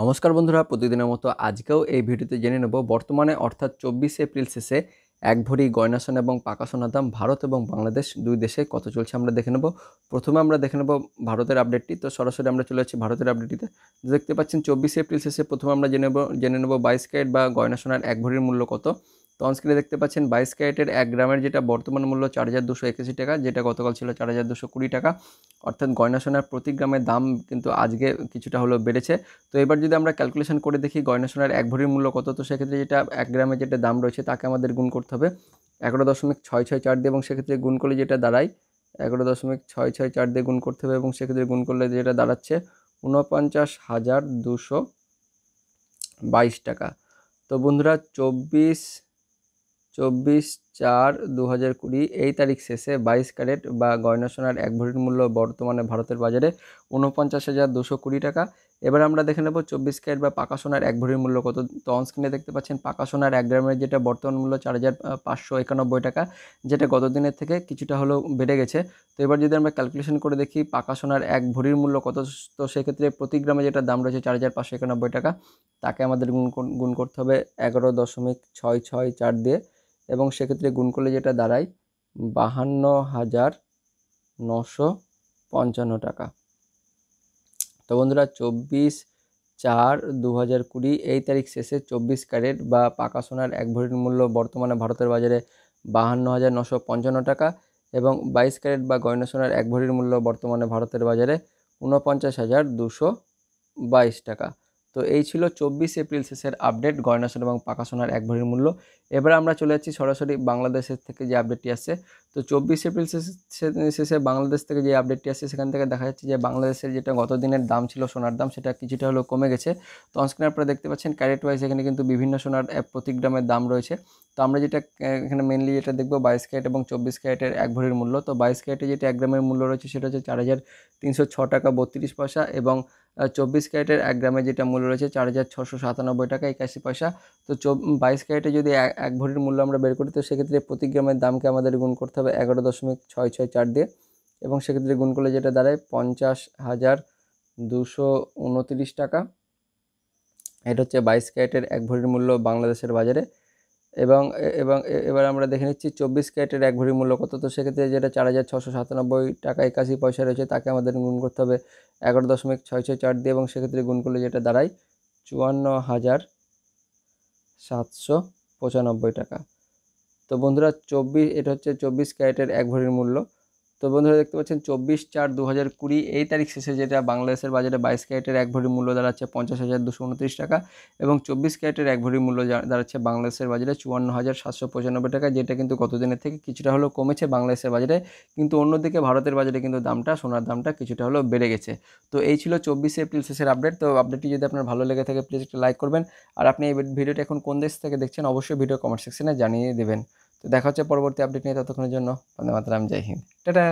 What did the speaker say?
নমস্কার বন্ধুরা প্রতিদিনের মতো আজকেও এই ভিডিওতে জেনে নেব বর্তমানে অর্থাৎ চব্বিশে এপ্রিল শেষে এক ভরি গয়নাসন এবং পাকাসোনার দাম ভারত এবং বাংলাদেশ দুই দেশে কত চলছে আমরা দেখে নেব প্রথমে আমরা দেখে নেব ভারতের আপডেটটি তো সরাসরি আমরা চলে যাচ্ছি ভারতের আপডেটটিতে দেখতে পাচ্ছেন চব্বিশে এপ্রিল শেষে প্রথমে আমরা জেনে নেব জেনে নেব বাইশ ক্যারেট বা গয়নাসোনার এক ভরির মূল্য কত তো অনস্ক্রিনে দেখতে পাচ্ছেন বাইশ ক্যারেটের এক গ্রামের যেটা বর্তমান মূল্য চার হাজার দুশো একাশি টাকা যেটা গতকাল ছিল চার হাজার দুশো কুড়ি টাকা অর্থাৎ গয়না সোনার প্রতি গ্রামের দাম কিন্তু আজকে কিছুটা হলেও বেড়েছে তো এবার যদি আমরা ক্যালকুলেশন করে দেখি গয়না সোনার এক ভরির মূল্য কত তো সেক্ষেত্রে যেটা এক গ্রামে যেটা দাম রয়েছে তাকে আমাদের গুণ করতে হবে এগারো দশমিক ছয় ছয় চার দিয়ে এবং সেক্ষেত্রে গুণ করলে যেটা দাঁড়ায় এগারো দশমিক ছয় ছয় চার দিয়ে গুণ করতে হবে এবং সেক্ষেত্রে গুণ করলে যেটা দাঁড়াচ্ছে ঊনপঞ্চাশ হাজার দুশো বাইশ টাকা তো বন্ধুরা চব্বিশ চব্বিশ চার দু হাজার কুড়ি এই তারিখ শেষে বাইশ ক্যারেট বা গয়না সোনার এক ভরির মূল্য বর্তমানে ভারতের বাজারে উনপঞ্চাশ হাজার দুশো কুড়ি টাকা এবার আমরা দেখে নেব চব্বিশ ক্যারেট বা পাকা সোনার এক ভরির মূল্য কত তো অনস্ক্রিনে দেখতে পাচ্ছেন পাকা সোনার এক গ্রামের যেটা বর্তমান মূল্য চার হাজার পাঁচশো একানব্বই টাকা যেটা গত দিনের থেকে কিছুটা হলেও বেড়ে গেছে তো এবার যদি আমরা ক্যালকুলেশন করে দেখি পাকা সোনার এক ভরির মূল্য কত তো সেক্ষেত্রে প্রতি গ্রামে যেটা দাম রয়েছে চার হাজার পাঁচশো একানব্বই টাকা তাকে আমাদের গুণ গুণ করতে হবে এগারো দশমিক ছয় ছয় চার দিয়ে এবং সেক্ষেত্রে গুণ করলে যেটা দাঁড়ায় বাহান্ন হাজার নশো পঞ্চান্ন টাকা তো বন্ধুরা চব্বিশ চার দু হাজার কুড়ি এই তারিখ শেষে চব্বিশ ক্যারেট বা পাকা সোনার এক ভরির মূল্য বর্তমানে ভারতের বাজারে বাহান্ন হাজার নশো পঞ্চান্ন টাকা এবং বাইশ ক্যারেট বা গয়না সোনার এক ভরির মূল্য বর্তমানে ভারতের বাজারে ঊনপঞ্চাশ হাজার দুশো বাইশ টাকা তো এই ছিল চব্বিশ এপ্রিল শেষের আপডেট গয়না সোনা এবং পাকা সোনার এক ভরির মূল্য এবার আমরা চলে যাচ্ছি সরাসরি বাংলাদেশের থেকে যে আপডেটটি আসছে তো চব্বিশ এপ্রিল শেষে বাংলাদেশ থেকে যে আপডেটটি আসছে সেখান থেকে দেখা যাচ্ছে যে বাংলাদেশের যেটা গত দিনের দাম ছিল সোনার দাম সেটা কিছুটা হলেও কমে গেছে তো অনস্ক্রিন আপনারা দেখতে পাচ্ছেন ক্যারেট ওয়াইজ এখানে কিন্তু বিভিন্ন সোনার প্রতি গ্রামের দাম রয়েছে তো আমরা যেটা এখানে মেনলি যেটা দেখবো বাইশ ক্যারেট এবং চব্বিশ ক্যারেটের এক ভরির মূল্য তো বাইশ ক্যারেটে যেটা এক গ্রামের মূল্য রয়েছে সেটা হচ্ছে চার হাজার তিনশো ছ টাকা বত্রিশ পয়সা এবং চব্বিশ ক্যারেটের এক গ্রামে যেটা মূল্য রয়েছে চার হাজার ছশো সাতানব্বই টাকা একাশি পয়সা তো বাইশ ক্যারেটে যদি এক ভরির মূল্য আমরা বের করি তো সেক্ষেত্রে প্রতি গ্রামের দামকে আমাদের গুণ করতে হবে এগারো দশমিক ছয় ছয় চার দিয়ে এবং সেক্ষেত্রে গুণ করলে যেটা দাঁড়ায় পঞ্চাশ হাজার দুশো উনতিরিশ টাকা এটা হচ্ছে বাইশ ক্যারেটের এক ভরির মূল্য বাংলাদেশের বাজারে এবং এবং এবার আমরা দেখে নিচ্ছি চব্বিশ ক্যারেটের এক ভরির মূল্য কত তো সেক্ষেত্রে যেটা চার হাজার ছশো সাতানব্বই টাকা একাশি পয়সা রয়েছে তাকে আমাদের গুণ করতে হবে এগারো দশমিক ছয় ছয় চার দিয়ে এবং সেক্ষেত্রে গুণ করলে যেটা দাঁড়ায় চুয়ান্ন হাজার সাতশো পঁচানব্বই টাকা তো বন্ধুরা চব্বিশ এটা হচ্ছে চব্বিশ ক্যারেটের এক ভরির মূল্য তো বন্ধুরা দেখতে পাচ্ছেন চব্বিশ চার দু হাজার কুড়ি এই তারিখ শেষে যেটা বাংলাদেশের বাজারে বাইশ ক্যারেটের এক ভরি মূল্য দাঁড়াচ্ছে পঞ্চাশ হাজার দুশো উনত্রিশ টাকা এবং চব্বিশ ক্যারেটের এক ভরি মূল্য দাঁড়াচ্ছে বাংলাদেশের বাজারে চুয়ান্ন হাজার সাতশো পঁচানব্বই টাকা যেটা কিন্তু গতদিনের থেকে কিছুটা হলেও কমেছে বাংলাদেশের বাজারে কিন্তু অন্যদিকে ভারতের বাজারে কিন্তু দামটা সোনার দামটা কিছুটা হলেও বেড়ে গেছে তো এই ছিল চব্বিশে এপ্রিল শেষের আপডেট তো আপডেটটি যদি আপনার ভালো লেগে থাকে প্লিজ একটা লাইক করবেন আর আপনি এই ভিডিওটা এখন কোন দেশ থেকে দেখছেন অবশ্যই ভিডিও কমেন্ট সেকশনে জানিয়ে দেবেন তো দেখা হচ্ছে পরবর্তী আপডেট নিয়ে ততক্ষণের জন্য বন্দে মাতরাম জয় হিন্দ টাটা